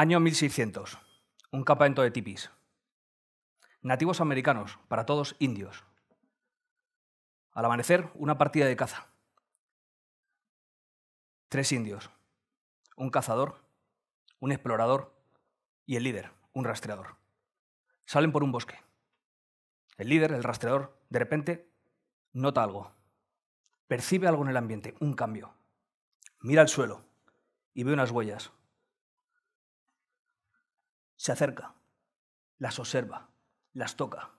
Año 1600. Un campamento de tipis. Nativos americanos, para todos indios. Al amanecer, una partida de caza. Tres indios. Un cazador, un explorador y el líder, un rastreador. Salen por un bosque. El líder, el rastreador, de repente nota algo. Percibe algo en el ambiente, un cambio. Mira al suelo y ve unas huellas, se acerca, las observa, las toca.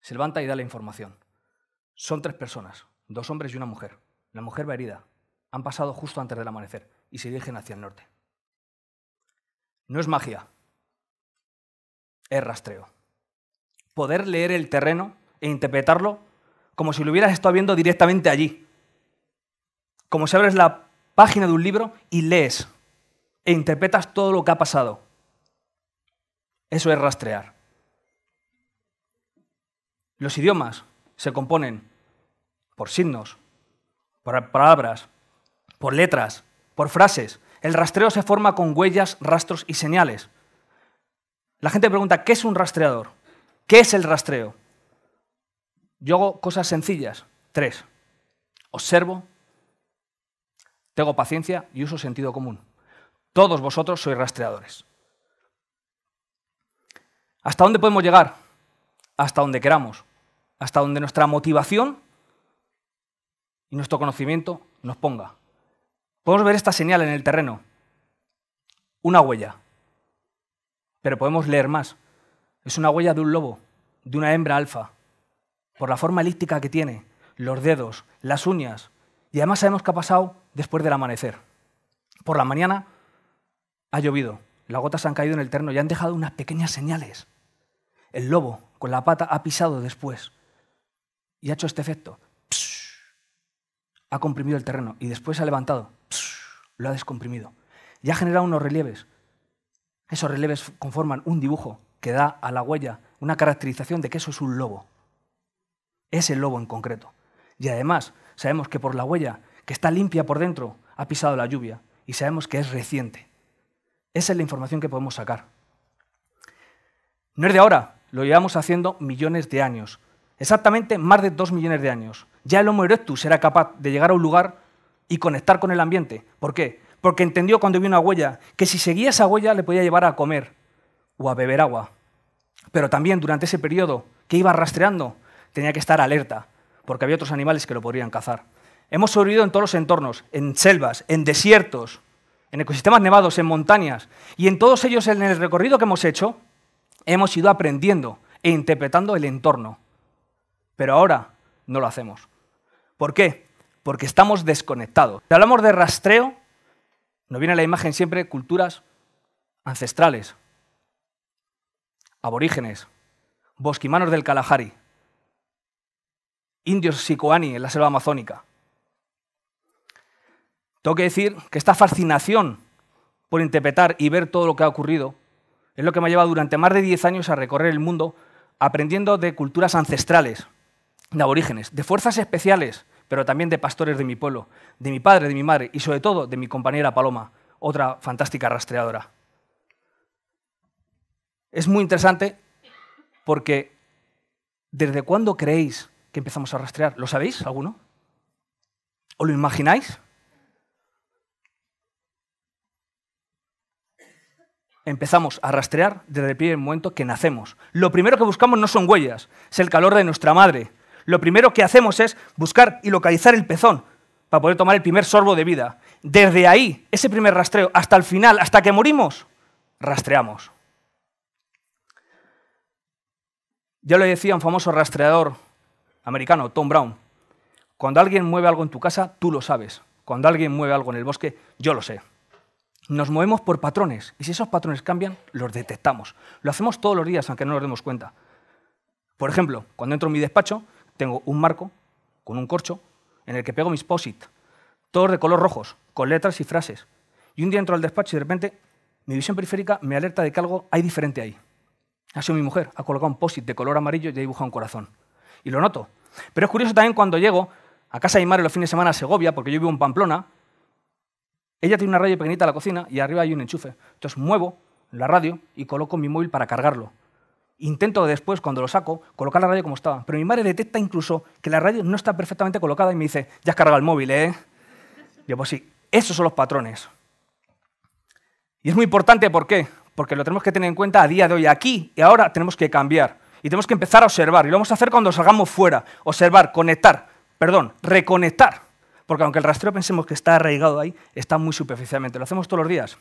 Se levanta y da la información. Son tres personas, dos hombres y una mujer. La mujer va herida. Han pasado justo antes del amanecer y se dirigen hacia el norte. No es magia, es rastreo. Poder leer el terreno e interpretarlo como si lo hubieras estado viendo directamente allí. Como si abres la página de un libro y lees e interpretas todo lo que ha pasado. Eso es rastrear. Los idiomas se componen por signos, por palabras, por letras, por frases. El rastreo se forma con huellas, rastros y señales. La gente pregunta, ¿qué es un rastreador? ¿Qué es el rastreo? Yo hago cosas sencillas. Tres. Observo, tengo paciencia y uso sentido común. Todos vosotros sois rastreadores. ¿Hasta dónde podemos llegar? Hasta donde queramos, hasta donde nuestra motivación y nuestro conocimiento nos ponga. Podemos ver esta señal en el terreno, una huella, pero podemos leer más. Es una huella de un lobo, de una hembra alfa, por la forma elíptica que tiene, los dedos, las uñas, y además sabemos qué ha pasado después del amanecer. Por la mañana ha llovido, las gotas han caído en el terreno y han dejado unas pequeñas señales. El lobo, con la pata, ha pisado después y ha hecho este efecto. ha comprimido el terreno y después se ha levantado. lo ha descomprimido. Y ha generado unos relieves. Esos relieves conforman un dibujo que da a la huella una caracterización de que eso es un lobo. Es el lobo en concreto. Y además sabemos que por la huella, que está limpia por dentro, ha pisado la lluvia y sabemos que es reciente. Esa es la información que podemos sacar. No es de ahora, lo llevamos haciendo millones de años. Exactamente más de dos millones de años. Ya el Homo erectus era capaz de llegar a un lugar y conectar con el ambiente. ¿Por qué? Porque entendió cuando vio una huella que si seguía esa huella le podía llevar a comer o a beber agua. Pero también durante ese periodo que iba rastreando tenía que estar alerta, porque había otros animales que lo podrían cazar. Hemos sobrevivido en todos los entornos, en selvas, en desiertos, en ecosistemas nevados, en montañas. Y en todos ellos, en el recorrido que hemos hecho, hemos ido aprendiendo e interpretando el entorno. Pero ahora no lo hacemos. ¿Por qué? Porque estamos desconectados. Si hablamos de rastreo, nos viene a la imagen siempre culturas ancestrales, aborígenes, bosquimanos del Kalahari, indios sicoani en la selva amazónica, tengo que decir que esta fascinación por interpretar y ver todo lo que ha ocurrido es lo que me ha llevado durante más de 10 años a recorrer el mundo aprendiendo de culturas ancestrales, de aborígenes, de fuerzas especiales, pero también de pastores de mi pueblo, de mi padre, de mi madre y sobre todo de mi compañera Paloma, otra fantástica rastreadora. Es muy interesante porque ¿desde cuándo creéis que empezamos a rastrear? ¿Lo sabéis alguno? ¿O lo imagináis? empezamos a rastrear desde el primer momento que nacemos. Lo primero que buscamos no son huellas, es el calor de nuestra madre. Lo primero que hacemos es buscar y localizar el pezón para poder tomar el primer sorbo de vida. Desde ahí, ese primer rastreo, hasta el final, hasta que morimos, rastreamos. Ya lo decía un famoso rastreador americano, Tom Brown, cuando alguien mueve algo en tu casa, tú lo sabes. Cuando alguien mueve algo en el bosque, yo lo sé. Nos movemos por patrones y si esos patrones cambian, los detectamos. Lo hacemos todos los días, aunque no nos demos cuenta. Por ejemplo, cuando entro en mi despacho, tengo un marco con un corcho en el que pego mis posits, todos de color rojos, con letras y frases. Y un día entro al despacho y de repente mi visión periférica me alerta de que algo hay diferente ahí. Ha sido mi mujer, ha colocado un POSIT de color amarillo y ha dibujado un corazón. Y lo noto. Pero es curioso también cuando llego a casa de madre los fines de semana a Segovia, porque yo vivo en Pamplona, ella tiene una radio pequeñita en la cocina y arriba hay un enchufe. Entonces muevo la radio y coloco mi móvil para cargarlo. Intento después, cuando lo saco, colocar la radio como estaba. Pero mi madre detecta incluso que la radio no está perfectamente colocada y me dice, ya has cargado el móvil, ¿eh? Yo, pues sí, esos son los patrones. Y es muy importante, ¿por qué? Porque lo tenemos que tener en cuenta a día de hoy. Aquí y ahora tenemos que cambiar. Y tenemos que empezar a observar. Y lo vamos a hacer cuando salgamos fuera. Observar, conectar, perdón, reconectar porque aunque el rastreo pensemos que está arraigado ahí, está muy superficialmente. Lo hacemos todos los días.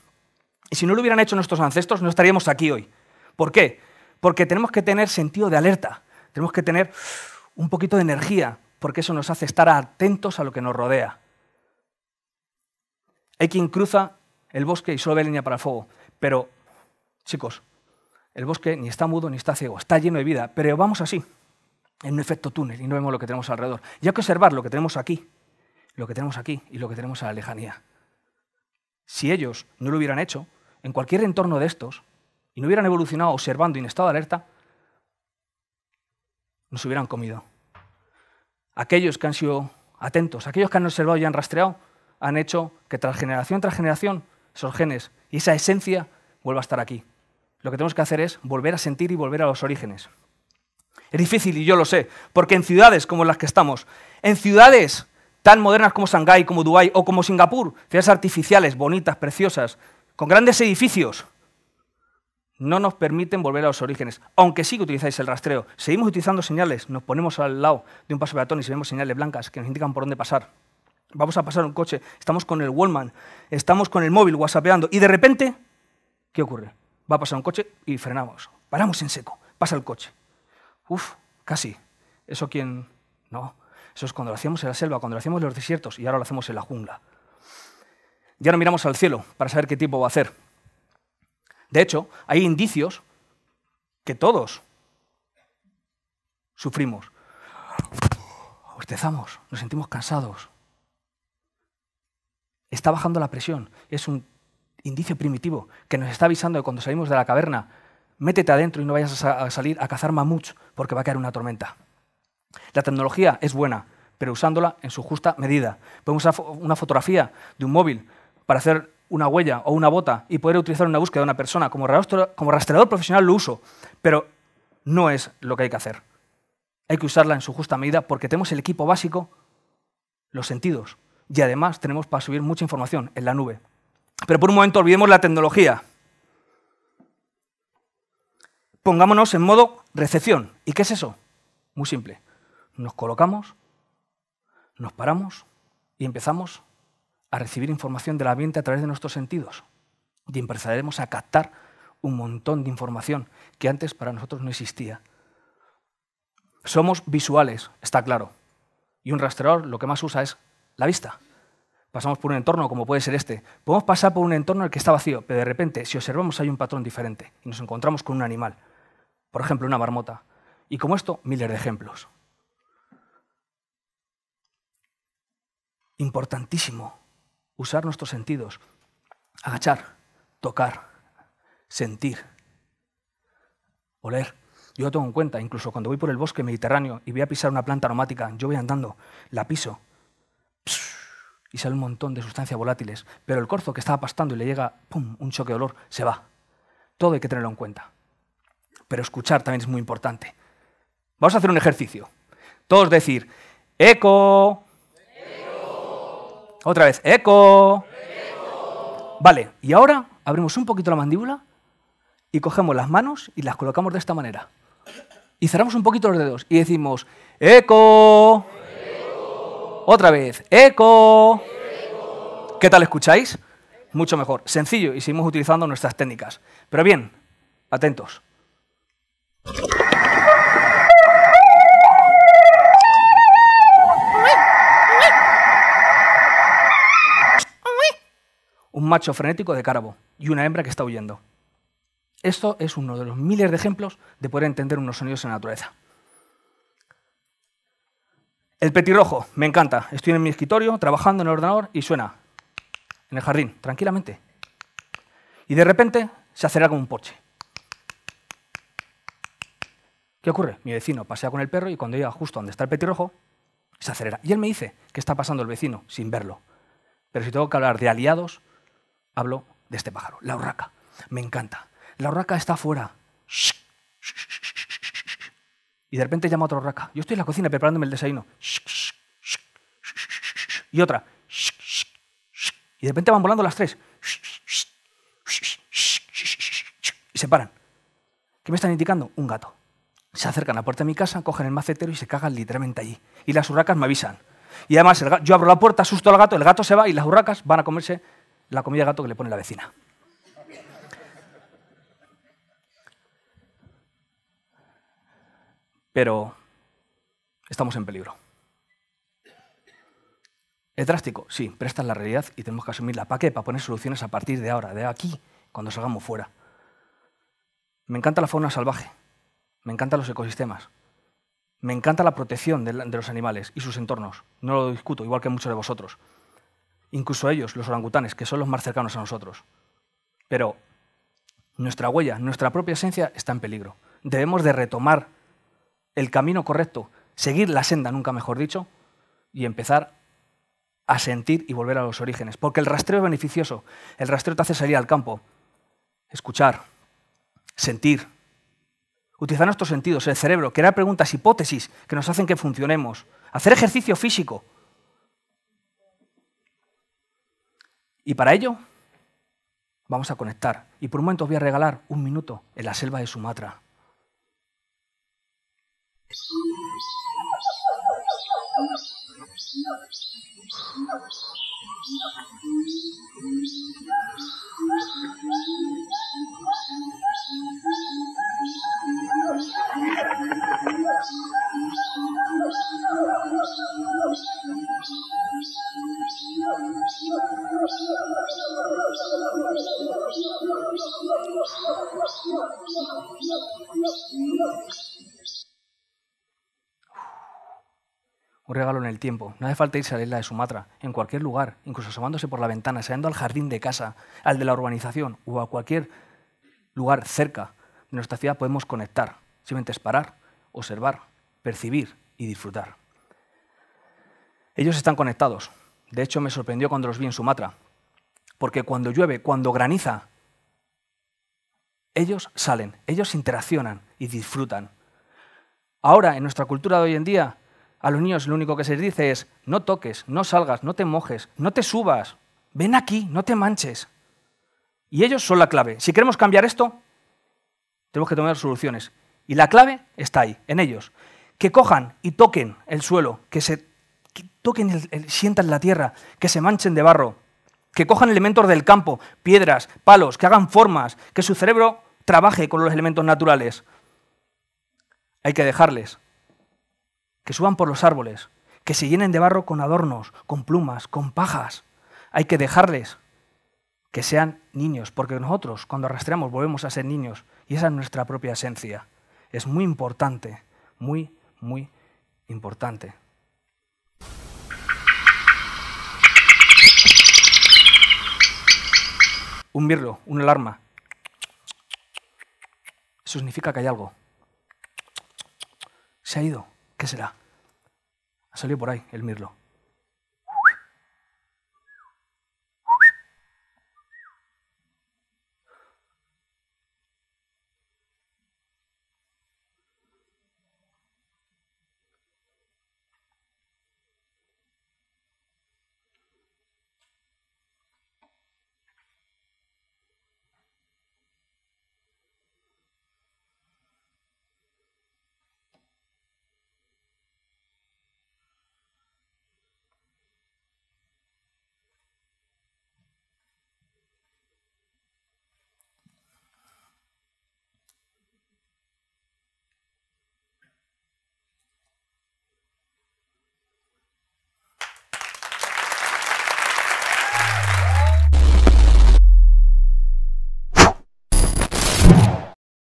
Y si no lo hubieran hecho nuestros ancestros, no estaríamos aquí hoy. ¿Por qué? Porque tenemos que tener sentido de alerta, tenemos que tener un poquito de energía, porque eso nos hace estar atentos a lo que nos rodea. Hay quien cruza el bosque y solo ve leña para el fuego, pero, chicos, el bosque ni está mudo ni está ciego, está lleno de vida, pero vamos así, en un efecto túnel y no vemos lo que tenemos alrededor. Y hay que observar lo que tenemos aquí, lo que tenemos aquí y lo que tenemos a la lejanía. Si ellos no lo hubieran hecho, en cualquier entorno de estos, y no hubieran evolucionado observando y en estado de alerta, nos hubieran comido. Aquellos que han sido atentos, aquellos que han observado y han rastreado, han hecho que tras generación tras generación esos genes y esa esencia vuelva a estar aquí. Lo que tenemos que hacer es volver a sentir y volver a los orígenes. Es difícil y yo lo sé, porque en ciudades como las que estamos, en ciudades tan modernas como Shanghái, como Dubái o como Singapur, ciudades artificiales, bonitas, preciosas, con grandes edificios, no nos permiten volver a los orígenes. Aunque sí que utilizáis el rastreo, seguimos utilizando señales, nos ponemos al lado de un paso peatón y vemos señales blancas que nos indican por dónde pasar. Vamos a pasar un coche, estamos con el Wallman, estamos con el móvil whatsappeando y de repente, ¿qué ocurre? Va a pasar un coche y frenamos, paramos en seco, pasa el coche. Uf, casi. Eso quien... No, eso es cuando lo hacíamos en la selva, cuando lo hacíamos en los desiertos y ahora lo hacemos en la jungla. Ya no miramos al cielo para saber qué tipo va a hacer. De hecho, hay indicios que todos sufrimos. Bostezamos, nos sentimos cansados. Está bajando la presión. Es un indicio primitivo que nos está avisando de cuando salimos de la caverna, métete adentro y no vayas a salir a cazar mamuts porque va a caer una tormenta. La tecnología es buena, pero usándola en su justa medida. Podemos usar una fotografía de un móvil para hacer una huella o una bota y poder utilizar una búsqueda de una persona. Como rastreador, como rastreador profesional lo uso, pero no es lo que hay que hacer. Hay que usarla en su justa medida porque tenemos el equipo básico, los sentidos, y además tenemos para subir mucha información en la nube. Pero por un momento olvidemos la tecnología. Pongámonos en modo recepción. ¿Y qué es eso? Muy simple nos colocamos, nos paramos y empezamos a recibir información del ambiente a través de nuestros sentidos y empezaremos a captar un montón de información que antes para nosotros no existía. Somos visuales, está claro, y un rastreador lo que más usa es la vista. Pasamos por un entorno como puede ser este. Podemos pasar por un entorno en el que está vacío, pero de repente, si observamos, hay un patrón diferente y nos encontramos con un animal, por ejemplo, una marmota. Y como esto, miles de ejemplos. importantísimo usar nuestros sentidos, agachar, tocar, sentir, oler. Yo lo tengo en cuenta, incluso cuando voy por el bosque mediterráneo y voy a pisar una planta aromática, yo voy andando, la piso y sale un montón de sustancias volátiles, pero el corzo que estaba pastando y le llega pum, un choque de olor, se va. Todo hay que tenerlo en cuenta. Pero escuchar también es muy importante. Vamos a hacer un ejercicio. Todos decir, eco, otra vez, eco. Vale, y ahora abrimos un poquito la mandíbula y cogemos las manos y las colocamos de esta manera. Y cerramos un poquito los dedos y decimos, eco. Otra vez, eco. eco. ¿Qué tal escucháis? Mucho mejor. Sencillo y seguimos utilizando nuestras técnicas. Pero bien, atentos. un macho frenético de carabo y una hembra que está huyendo. Esto es uno de los miles de ejemplos de poder entender unos sonidos en la naturaleza. El petirrojo, me encanta. Estoy en mi escritorio trabajando en el ordenador y suena en el jardín, tranquilamente. Y de repente se acelera como un porche. ¿Qué ocurre? Mi vecino pasea con el perro y cuando llega justo donde está el petirrojo, se acelera. Y él me dice qué está pasando el vecino sin verlo. Pero si tengo que hablar de aliados, Hablo de este pájaro, la urraca. Me encanta. La urraca está afuera. Y de repente llama a otra urraca. Yo estoy en la cocina preparándome el desayuno. Y otra. Y de repente van volando las tres. Y se paran. ¿Qué me están indicando? Un gato. Se acercan a la puerta de mi casa, cogen el macetero y se cagan literalmente allí. Y las urracas me avisan. Y además yo abro la puerta, asusto al gato, el gato se va y las urracas van a comerse la comida gato que le pone la vecina. Pero estamos en peligro. ¿Es drástico? Sí, pero esta es la realidad y tenemos que asumirla. la qué? Para poner soluciones a partir de ahora, de aquí, cuando salgamos fuera. Me encanta la fauna salvaje, me encantan los ecosistemas, me encanta la protección de, los animales y sus entornos. No lo discuto, igual que muchos de vosotros incluso ellos, los orangutanes, que son los más cercanos a nosotros. Pero nuestra huella, nuestra propia esencia está en peligro. Debemos de retomar el camino correcto, seguir la senda, nunca mejor dicho, y empezar a sentir y volver a los orígenes. Porque el rastreo es beneficioso. El rastreo te hace salir al campo, escuchar, sentir, utilizar nuestros sentidos, el cerebro, crear preguntas, hipótesis que nos hacen que funcionemos, hacer ejercicio físico. Y para ello vamos a conectar. Y por un momento voy a regalar un minuto en la selva de Sumatra. tiempo. No hace falta irse a la isla de Sumatra, en cualquier lugar, incluso asomándose por la ventana, saliendo al jardín de casa, al de la urbanización o a cualquier lugar cerca de nuestra ciudad podemos conectar. Simplemente es parar, observar, percibir y disfrutar. Ellos están conectados. De hecho, me sorprendió cuando los vi en Sumatra, porque cuando llueve, cuando graniza, ellos salen, ellos interaccionan y disfrutan. Ahora, en nuestra cultura de hoy en día, a los niños lo único que se les dice es, no toques, no salgas, no te mojes, no te subas, ven aquí, no te manches. Y ellos son la clave. Si queremos cambiar esto, tenemos que tomar soluciones. Y la clave está ahí, en ellos. Que cojan y toquen el suelo, que se toquen, sientan la tierra, que se manchen de barro, que cojan elementos del campo, piedras, palos, que hagan formas, que su cerebro trabaje con los elementos naturales. Hay que dejarles que suban por los árboles, que se llenen de barro con adornos, con plumas, con pajas. Hay que dejarles que sean niños, porque nosotros cuando arrastramos, volvemos a ser niños y esa es nuestra propia esencia. Es muy importante, muy, muy importante. Un mirlo, una alarma. Eso significa que hay algo. Se ha ido. ¿Qué será? Ha salido por ahí el mirlo.